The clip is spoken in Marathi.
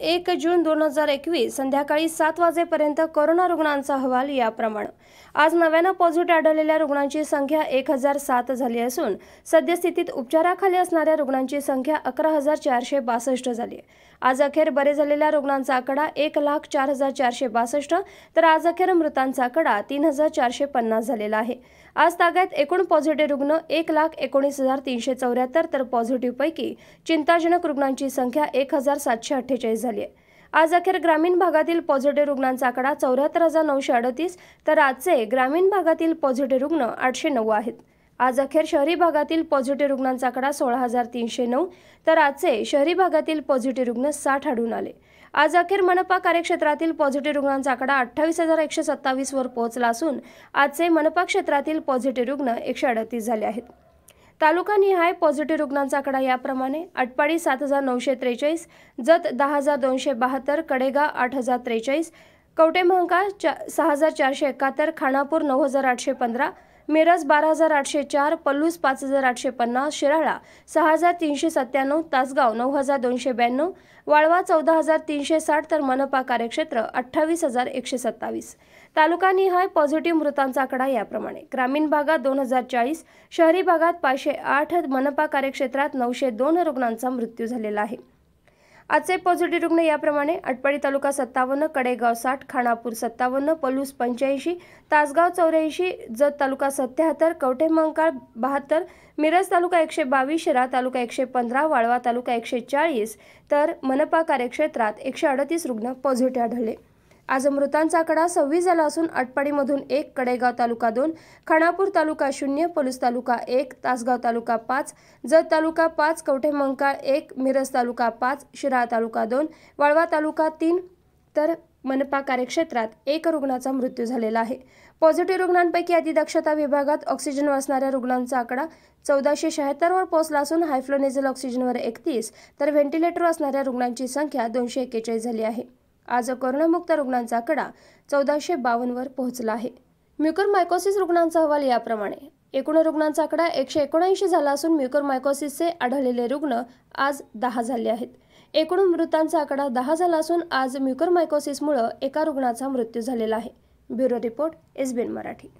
एक जून दोन हजार एकवीस संध्याकाळी सात वाजेपर्यंत कोरोना रुग्णांचा अहवाल याप्रमाणे आज नव्यानं पॉझिटिव्ह आढळलेल्या रुग्णांची संख्या एक हजार सात झाली असून सद्यस्थितीत उपचाराखाली असणाऱ्या रुग्णांची संख्या अकरा हजार चारशे बासष्ट झाली आज अखेर बरे झालेल्या रुग्णांचा आकडा एक लाख चार हजार चारशे बासष्ट तर आज अखेर मृतांचा आकडा तीन हजार चारशे पन्नास झालेला आहे आज तागायत एकूण पॉझिटिव्ह रुग्ण एक लाख एकोणीस हजार तीनशे चौऱ्याहत्तर तर पॉझिटिव्हपैकी चिंताजनक रुग्णांची संख्या एक हजार सातशे अठ्ठेचाळीस झाली आहे आज अखेर ग्रामीण भागातील पॉझिटिव्ह रुग्णांचा आकडा चौऱ्याहत्तर हजार नऊशे अडतीस तर आजचे ग्रामीण भागातील पॉझिटिव्ह रुग्ण आठशे नऊ आहेत आज अखेर शहरी भागातील पॉझिटिव्ह रुग्णांचा आकडा सोळा हजार तीनशे नऊ तर आजचे शहरी भागातील पॉझिटिव्ह रुग्ण साठ आढळून आले आज अखेर मनपा कार्यक्षेत्रातील पॉझिटिव्ह रुग्णांचा आकडा अठ्ठावीस हजार एकशे सत्तावीसवर पोहोचला असून आजचे मनपा क्षेत्रातील पॉझिटिव्ह रुग्ण एकशे अडतीस झाले आहेत तालुकानिहाय पॉझिटिव्ह रुग्णांचा आकडा याप्रमाणे आटपाडी सात हजार नऊशे त्रेचाळीस जत दहा हजार दोनशे बहात्तर कडेगा आठ हजार त्रेचाळीस कवटेमहका चा सहा हजार चारशे एकाहत्तर खानापूर नऊ हजार आठशे पंधरा मिरज बारा हजार आठशे चार पल्लूस पाच हजार आठशे पन्नास शिराळा सहा हजार तीनशे सत्त्याण्णव तासगाव नऊ हजार दोनशे ब्याण्णव वाळवा चौदा हजार तीनशे साठ तर मनपा कार्यक्षेत्र अठ्ठावीस हजार एकशे सत्तावीस तालुकानिहाय पॉझिटिव्ह मृतांचा आकडा याप्रमाणे ग्रामीण भागात दोन हजार चाळीस शहरी भागात पाचशे आठ मनपा कार्यक्षेत्रात नऊशे दोन रुग्णांचा मृत्यू झालेला आहे आजचे पॉझिटिव्ह रुग्ण याप्रमाणे अटपाडी तालुका सत्तावन्न कडेगाव साठ खानापूर सत्तावन्न पलूस पंच्याऐंशी तासगाव चौऱ्याऐंशी जत तालुका सत्याहत्तर कवठे मंकाळ बहात्तर मिरज तालुका एकशे बावीस शिरा तालुका एकशे पंधरा वाळवा तालुका एकशे चाळीस तर मनपा कार्यक्षेत्रात एकशे अडतीस रुग्ण पॉझिटिव्ह आढळले आज मृतांचा आकडा सव्वीस झाला असून आटपाडीमधून एक कडेगाव तालुका दोन खानापूर तालुका शून्य पोलीस तालुका एक तासगाव तालुका पाच जत तालुका पाच कवठे मंकाळ एक मिरज तालुका पाच शिरा तालुका दोन वाळवा तालुका तीन तर मनपा कार्यक्षेत्रात एक रुग्णाचा मृत्यू झालेला आहे पॉझिटिव्ह रुग्णांपैकी अतिदक्षता विभागात ऑक्सिजन वाचणाऱ्या रुग्णांचा आकडा चौदाशे शहात्तरवर पोहोचला असून हायफ्लोनेझल ऑक्सिजनवर एकतीस तर व्हेंटिलेटर असणाऱ्या रुग्णांची संख्या दोनशे एक्केचाळीस झाली आहे आज कोरोनामुक्त रुग्णांचा आकडा चौदाशे बावन्नवर पोहोचला आहे म्युकर मायकोसिस रुग्णांचा अहवाल याप्रमाणे एकूण रुग्णांचा आकडा एकशे एकोणऐंशी झाला असून म्युकर मायकोसिसचे आढळलेले रुग्ण आज दहा झाले आहेत एकूण मृतांचा आकडा दहा झाला असून आज म्युकर मायकोसिसमुळं एका रुग्णाचा मृत्यू झालेला आहे ब्युरो रिपोर्ट एसबीएन मराठी